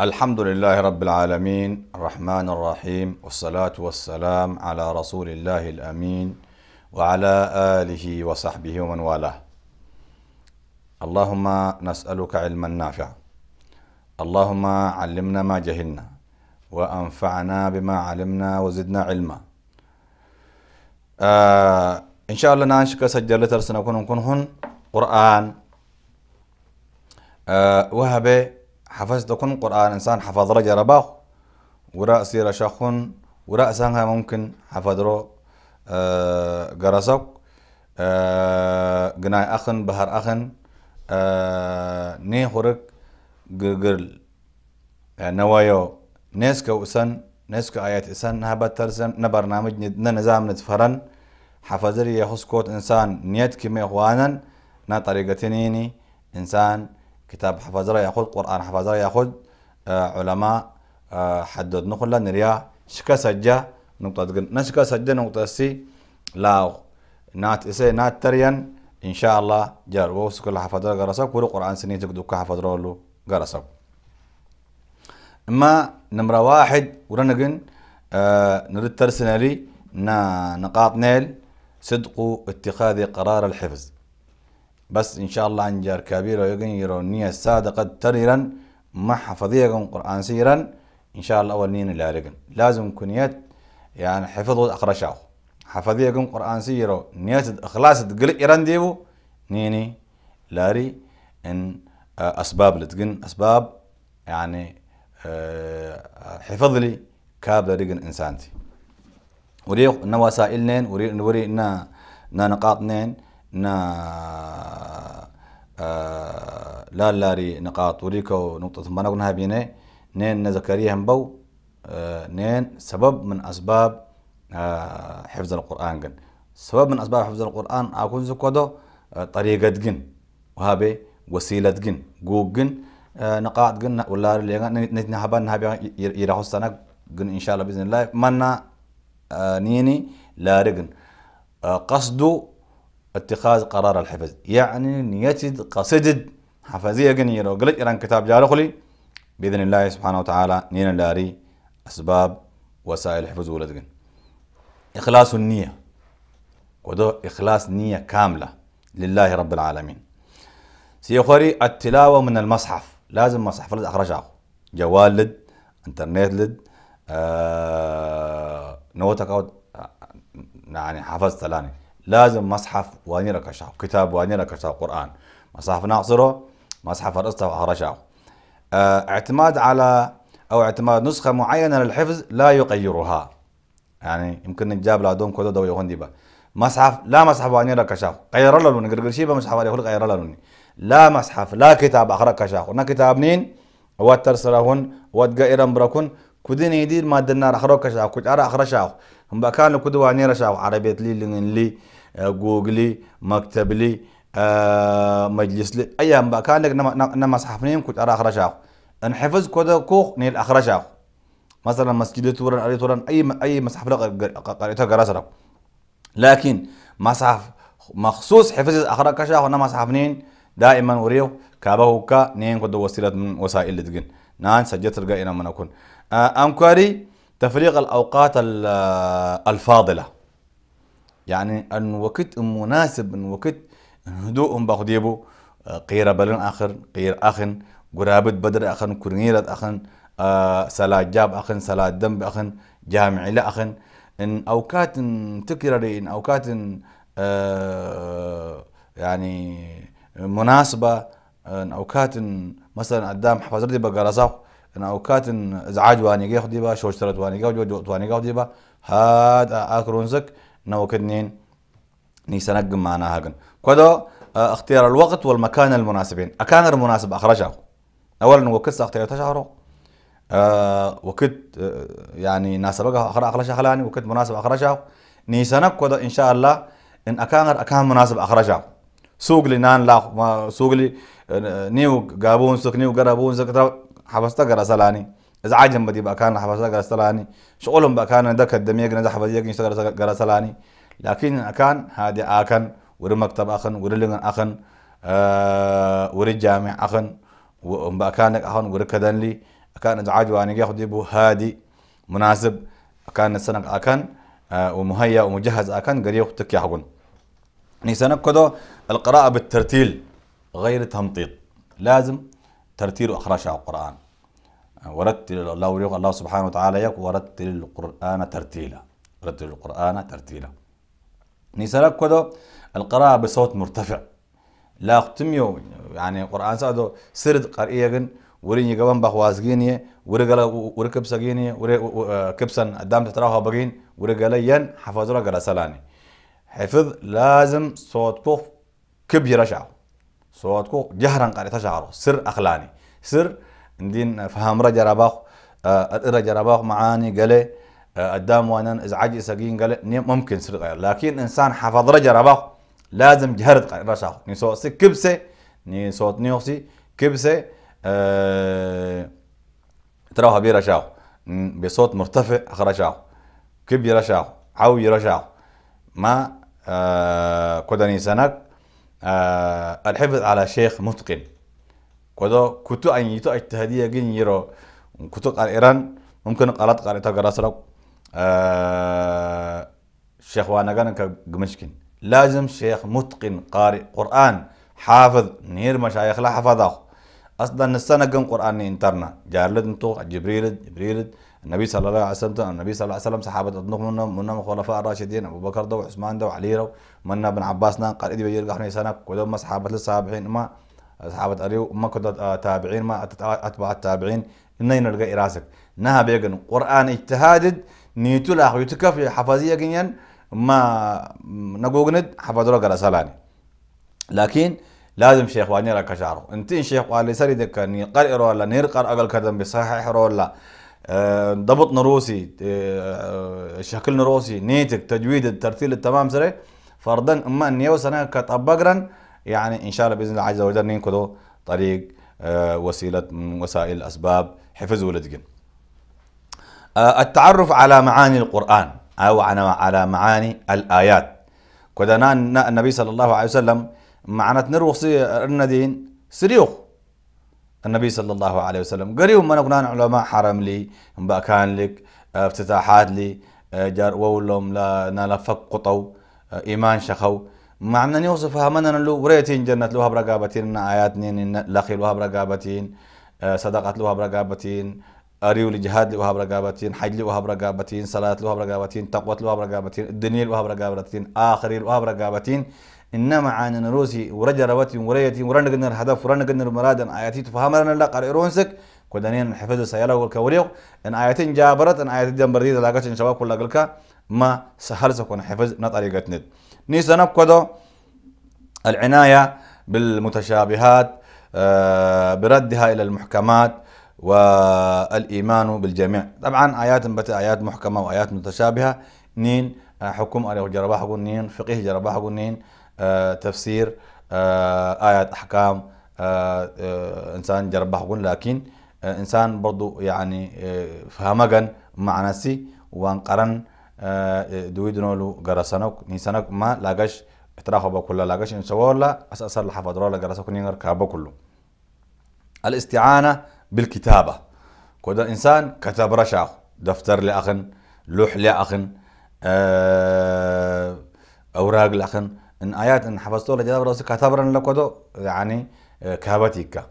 الحمد لله رب العالمين الرحمن الرحيم والصلاة والسلام على رسول الله الأمين وعلى آله وصحبه ومن والاه اللهم نسألك علما نافعا اللهم علمنا ما جهلنا وأنفعنا بما علمنا وزدنا علما آه إن شاء الله نانشك سجل ترسنا كن كن هن قرآن آه وهب حفظت كن قرآن إنسان حفظ رجع رباه وراء سير شخن وراء سانها ممكن حفظ رو آه قرصك آه جناي أخن بهر أخن آه ني يعني قرقل نوايو أسن نسکە ئوسن نسکە ئاەت ئسن نابەت تەرزن نە بەرنامج نە نەزانت فەرەن حەفەزری یەخص کۆت ئینسان نیەتکی مێخواانن نە تەریگەتینینی ئینسان کتاب حەفەزرە یاخود قورآان حەفەزر یاخود آه، علەما آه، حدد نخل لە نریا نقطة سەجە نقطەگن نەشکە نقطة نقطەسی لاو نات ئسێ نات تەریەن إن شاء الله جار ووسك الحفظ غرسك ورق قرآن سنيتك دوك حفظ رولو غرسك اما نمره واحد ورنقن آه نرد ترسنالي نا نقاط نيل صدق اتخاذ قرار الحفظ بس ان شاء الله عن جار كبير ويقن يرونية صادقة تريرا ما حفظيكم قرآن سيرا ان شاء الله اول نين لارقن لازم كنيات يعني حفظوا اقرشاو حفظيكم قرآن سيرو نية اخلاص تقلق ايران ديبو نيني لاري ان آه، اسباب لتقن اسباب يعني آه، حفظ لي كاب دريق إنسانتي وري إن وسائل نين وري وري إن نقاط نين نا لا آه، لا لاري نقاط وريكو نقطة ثم نقولها بينه نين هم بو آه، نين سبب من أسباب حفظ القرآن جن سبب من أسباب حفظ القرآن أكون زكودو طريقة جن وهابي وسيلة جن جوجن آه، نقاط قلنا ولا نتنهبان نهبا يراه السنة جن إن شاء الله بإذن الله منا آه، نيني لا رجن آه، قصده اتخاذ قرار الحفظ يعني نيتد قصدد حفظية جن يرو قلت إيران كتاب جارخلي بإذن الله سبحانه وتعالى نين لاري أسباب وسائل حفظ جن إخلاص النية ودو إخلاص نية كاملة لله رب العالمين سيخوري التلاوة من المصحف لازم ما صح لد اخرج اخو جوال لد انترنت لد آه نوتك اكاونت يعني حفظت لاني لازم مصحف واني ركشاه كتاب واني ركشاه قران مصحف ناصره مصحف الرسطة آه اعتماد على او اعتماد نسخة معينة للحفظ لا يغيرها يعني يمكن نجاب لادوم كودو دو يهندي مصحف لا مصحف واني ركشاه غير له غير شيبه مصحف غير له غير له لا مصحف لا كتاب أخرك شاخو نا كتاب نين وات ترسلهن وات قائرن بركن كدين يدير ما دنا أخرك شاخو كت أرى أخر شاخو هم بكان كدوا نير شاخو عربية لي لين لي آه، جوجلي مكتب لي آه، مجلس لي هم بكان لك نما مصحف نين كت أرى أخر شاخو انحفظ كده كوخ نيل أخر شاخو مثلا مسجد تورن أي تورن أي أي مصحف قريتها قراسرة لكن مصحف مخصوص حفظ أخرك شاخو نما مصحف نين دائما وريو وكا نين قد وسيلة من وسائل الدين نان سجت رجع إنا من أكون أمكاري آه، تفريغ الأوقات آه، الفاضلة يعني أن وقت مناسب أن وقت هدوء بخديبو آه، قير بلن آخر قير أخن قرابة بدر أخن كرنيرة أخن سلا جاب أخن سلا دم أخن جامع لا أخن إن أوقات تكرري إن أوقات يعني مناسبه ان اوقات مثلا قدام حفاظ دي بقرصاخ ان اوقات ازعاج واني ياخذ ديبا شوش ترت واني جو جوت واني جو ديبا هاد اكرونزك كدنين نيسنق معنا هاقن كدو آه، اختيار الوقت والمكان المناسبين اكان المناسب اخرجه اولا وكت اختيار تشعره أه وكت آه، يعني ناس بقى اخر اخرجه خلاني وكت مناسب اخرجه نيسنق كدو ان شاء الله ان اكان اكان مناسب اخرجه سوق نان لا سوق لي آه، نيو غابون سك نيو جرابون سك حبستا غرسلاني إذا عجم بدي بكان حبستا غرسلاني شغلهم بكان دك الدمية جنا حبستا يجين سك جرا سلاني لكن كان هادي اكن ور مكتب أخن ور لغن أخن أه وري جامع أخن وبكان أخن ور كدن لي أكان إذا عجواني ياخد يبو هادي مناسب كان سنك اكن آه، ومهيأ ومجهز اكن غير يختك يحقن نسنكده يعني القراءة بالترتيل غير تمطيط لازم ترتيل وإخراج القرآن ورتل الله يقول الله سبحانه وتعالى يك ورتل القرآن ترتيلا رتل القرآن ترتيلا نسنكده يعني القراءة بصوت مرتفع لا اختميو يعني القرآن سادو سرد قرئية جن ورين يجوان بخواز جينية ورجلا وركبس جينية ور آه، كبسن قدام تتراها بقين ورجلا ين حفظوا رجلا سلاني حفظ لازم صوتكو كبير شعر صوتكو جهرا قريت شعره سر أخلاني سر ندين فهم رجا رباخ آه، رجا رباخ معاني قال آه، قدام وانا ازعج سقين قال ممكن سر غير لكن انسان حفظ رجا رباخ لازم جهرت شعره ني صوت كبسه ني صوت نيوسي كبسه أه تراها بيرشاو بصوت مرتفع خرشاو كبير رشاو عوي رشاو ما آه، كوداني سنك آه، الحفظ على شيخ متقن كودو كتو أن يتو اجتهادية جين يرو كتو قال إيران ممكن قالت قال إتقرأ لك آه، شيخ وانا كان كمشكين لازم شيخ متقن قارئ قرآن حافظ نير مشايخ لا حفظه اصلا السنه جن قران انترنا جارلد نتو جبريل جبريل النبي صلى الله عليه وسلم النبي صلى الله عليه وسلم صحابه اضنق منا منا مخلفاء الراشدين ابو بكر دو عثمان دو علي رو منا بن عباس نا قال ادي بيجي قحني سنه كودو ما صحابه للصابعين ما صحابه اريو ما كودو تابعين ما أتبع التابعين اني نلقى إراسك نها بيجن قران اجتهادد نيتو لاخيتك في حفظيه جنين ما نقوغند حفظوا قال سلاني لكن لازم شيخ واني لك شعره انت شيخ واني سري دكا نيقر ولا نيرقر أقل كذا بصحيح رولا أه ضبطنا روسي أه شكلنا روسي نيتك تجويد الترتيل التمام سري فرضا اما ان يوسنا كتطبقرا يعني ان شاء الله باذن الله عز وجل ننكدو طريق أه وسيله من وسائل الاسباب حفظ ولدقن آه، التعرف على معاني القران او على معاني الايات كذا النبي صلى الله عليه وسلم معنات نروسي الندين سريوخ النبي صلى الله عليه وسلم قريب من أقنان علماء حرم لي مباكان لك آه، افتتاحات لي آه، جار وولهم لا نالفق فقطو آه، إيمان شخو معنا نوصفها من لو وريتين جنة لوها برقابتين آيات نين لخي لوها برقابتين صدقات لوها برقابتين أريو لجهاد لوها برقابتين حج لوها برقابتين صلاة لوها برقابتين تقوة لوها برقابتين الدنيا لوها برقابتين آخر لوها برقابتين إنما عن نروسي ورجع رواتي وريتي ورنا قلنا الهدف ورنا قلنا المراد آياتي تفهم لنا قرئ رونسك كدنين حفظ السيارة والكوريق إن آياتين جابرت إن آياتين جنبردي دلاغات إن شباب كل قلقا ما سهل سكون حفظ نطريقة ند نيسا نبكدو العناية بالمتشابهات آه، بردها إلى المحكمات والإيمان بالجميع طبعا آيات بتأيات محكمة وآيات متشابهة نين حكم أريو جرباح قنين فقه جرباح قنين آه، تفسير آه، آيات أحكام آه، إنسان جرباح قن لكن إنسان برضو يعني آه فهمجن مع وانقرن دوي دويدنولو قرسنوك نيسانوك ما لاقش احتراخه بكله لاقش إن شاء الله أسأسر لحفظ رولا قرسوك نينر كابو كله الاستعانة بالكتابة كودا إنسان كتب رشاخ دفتر لأخن لوح لأخن آه، اوراق لكن ان ايات ان حفظتو لجذاب راسي كتبرن لكودو يعني آه، كابتيكا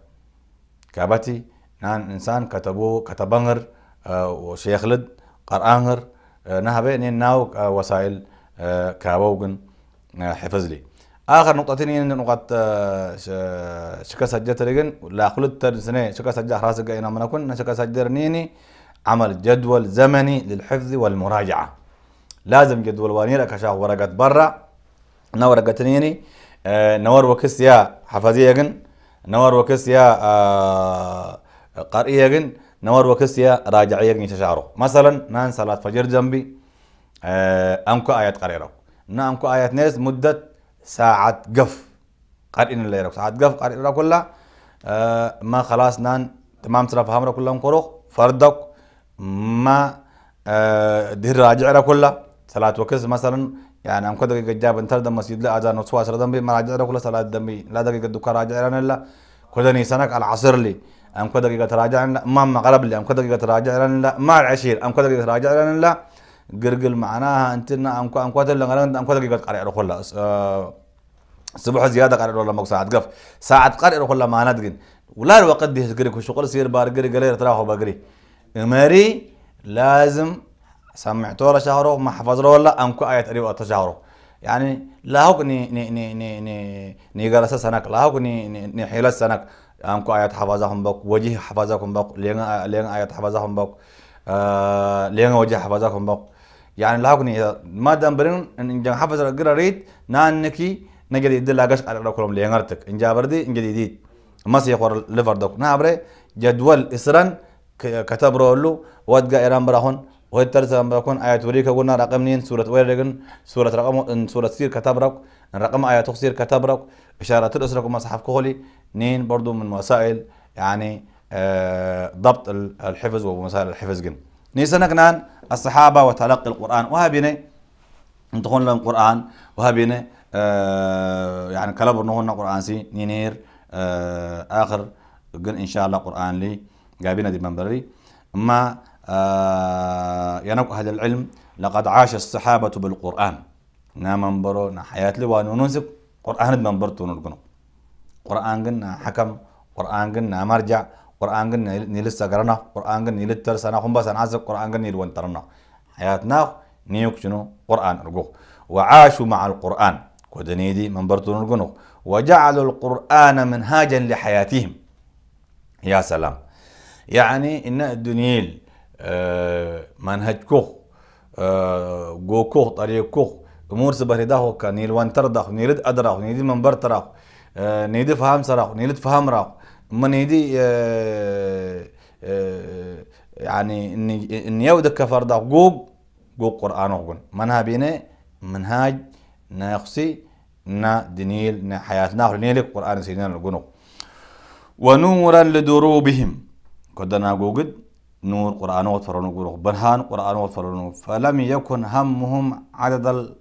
كابتي نان انسان كتبو كتبنغر آه، وشيخلد قرانغر نهبه ناو وسائل كابوغن حفظ لي اخر نقطتين ان نقط شكا سجلت لكن لا خلت سنه شكا سجل راسك انا منكن شكا نيني عمل جدول زمني للحفظ والمراجعه لازم جدول وانيرا كشاف ورقة برا نا ورقة نور آه، وكس يا حفازي يجن نور وكس يا آه، قرئي قارئ يجن نور وكس يا راجع يجن يتشعره مثلا نان صلاة فجر جنبي آه، أمكو آيات قريرة نا أمكو آيات ناس مدة ساعة قف قرئين اللي يروك ساعة قف قرئين قارئين كلها ما خلاص نان تمام ترى فهمنا كلهم كروخ فردك ما دير راجع كلها صلاة وكز مثلا يعني أم كده جاب انتر دم مسجد لا أذان وصوا سر دم مراجع ركلا صلاة دم لا ده دقيقة دكان راجع لنا لا كده نيسانك العصر لي أم كده دقيقة تراجع لا ما مغرب لي أم كده دقيقة تراجع لنا لا ما العشير أم كده دقيقة تراجع لنا لا قرقل معناها أنتنا أم كده أم كده لنا أم كده دقيقة قرية ركلا آه، صبح زيادة قرية ولا مقصود قف ساعة قرية ركلا ما ندقن ولا الوقت دي قريك شغل سير بار قري قري تراه بقري إمري لازم سمعتوا له شهره ما حفظ له ولا أنكو آية قريبة تشهره يعني لا هوك ني ني ني ني ني ني جلسة سنك لا هوك ني ني ني حيلة سنك أنكو آية حفظهم بق وجه حفظهم بق لين آية، لين آية حفظهم بق آه لين وجه حفظهم بق يعني لا هوك ني ما دام برين إن جن حفظ القرا ريت نكي نجد يدل لاجش على ركلهم لين أرتك إن جابردي إن جديد ما سيقر ليفر دوك نعبره جدول إسران كتب رولو ودقا إيران براهن وهي ترسى بكون آية وريكا قلنا رقم نين سورة ويرجن سورة رقم سورة سير كتاب رق رقم آية سير كتاب رق إشارة الأسرة صحف كهولي نين برضو من وسائل يعني آه ضبط الحفظ ومسائل الحفظ جن نيسنقنا الصحابة وتلقي القرآن وهابينا نتخون لهم قرآن وهابينا آه يعني كلام نهون قرآن سي نينير آه آخر جن إن شاء الله قرآن لي جابينا دي منبري ما آه، ينق أهل العلم لقد عاش الصحابة بالقرآن نا منبرو نا حياة لوان وننسك قرآن منبرتو نرقنو قرآن قلنا حكم قرآن قلنا مرجع قرآن قلنا نلسا قرنا قرآن قلنا نيلترسنا هم بس قرآن قلنا نيلوانترنا حياتنا نيوك شنو قرآن رقوه وعاشوا مع القرآن كودنيدي منبرتو نرقنو وجعلوا القرآن منهاجا لحياتهم يا سلام يعني إن الدنيل آه، منهج كوخ جو آه، كوخ طريق كوخ امور سبهر ده هو كنيل وانتر داخو أدرا ادراخو نيلد منبر تراخو آه، نيلد فهم سراخو نيلد فهم راخو ما نيدي يعني ان إن يود الكفر ده جو جو قرآن وقول منها بينا منهاج ناقصي نا دنيل نا حياتنا نيل قرآن سيدنا القنو ونورا لدروبهم كدنا جوجد نور قرآن وطفرون قروق برهان قرآن وطفرون فلم يكن همهم عدد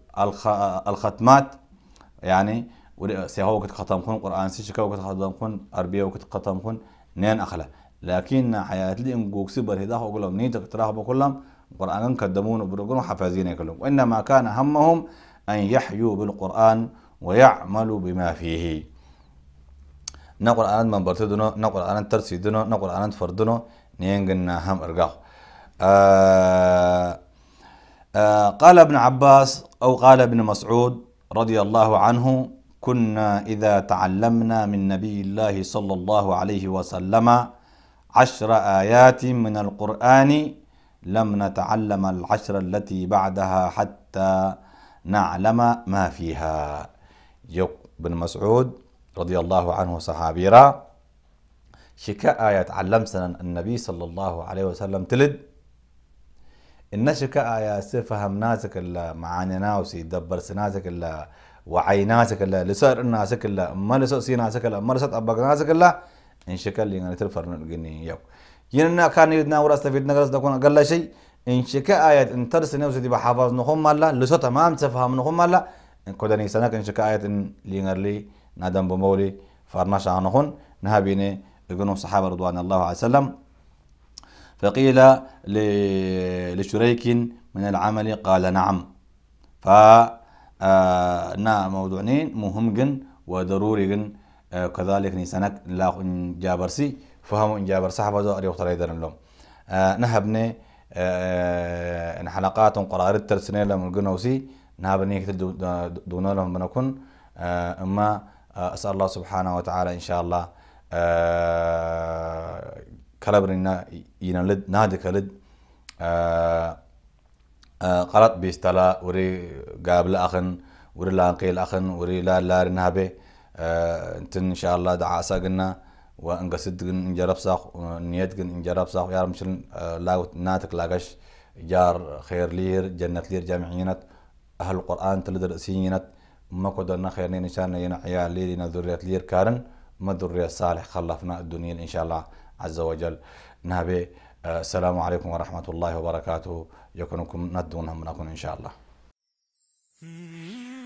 الختمات يعني سيها وقت ختم خون قرآن سيشكا وقت ختم خون أربية وقت ختم خون نين أخلا لكن حياة لي إن جوكسي برهدا أقول لهم نيجا تراه بقولهم قرآن كدمون وبرقون حفازين كلهم وإنما كان همهم أن يحيوا بالقرآن ويعملوا بما فيه نقرأ أنا من برتدنا نقرأ أنا ترسيدنا نقرأ أنا تفردنا نينجنا هم ارقاو آه آه قال ابن عباس أو قال ابن مسعود رضي الله عنه كنا إذا تعلمنا من نبي الله صلى الله عليه وسلم عشر آيات من القرآن لم نتعلم العشر التي بعدها حتى نعلم ما فيها يق بن مسعود رضي الله عنه صحابيرا شكا آية علم سنة النبي صلى الله عليه وسلم تلد إن شكا آية سفهم ناسك إلا معاني ناوسي دبر سناسك إلا وعي ناسك إلا لسر ناسك إلا ما لسر سي ناسك إلا ما لسر أبق ناسك إلا إن شكا اللي يعني تلفر نلقني يو يننا كان يدنا ورستفيد نقرس دكون أقل شيء إن شكا آية إن ترس نوسي دي بحافظ نخم الله لسر تمام تفهم نخم الله إن كودني سنك إن شكا آية إن لينغر لي نادم بمولي فارناش عنهن نهابيني ابن الصحابة رضوان الله عليه وسلم فقيل لشريك من العمل قال نعم ف آه، نا موضوعين مهم جن وضروري جن آه، كذلك نسانك لا إن جابرسي فهموا إن جابر صحابة ذو أريو تريدن لهم آه، نهبني إن حلقات قرار الترسنة لما الجنوسي نهبني كتل دون لهم بنكون أما أسأل الله سبحانه وتعالى إن شاء الله آه، كلابرنا ينالد نادي كلد آه، آه، قرط بيستلا وري قابل أخن وري لانقيل أخن وري لا لا رنابي انت إن شاء الله دعا ساقنا وان قصد ان جرب ساق نيت ان جرب ساق يا مشل لا ناتك لاقش جار خير لير جنة لير جامعينات أهل القرآن تلدر سينات ما كدرنا خيرني نشان ينا عيال لير ذريات لير كارن مدر الصالح خلفنا الدنيا إن شاء الله عز وجل نهبي آه، السلام عليكم ورحمة الله وبركاته يكونكم ندونهم نكون إن شاء الله hmm.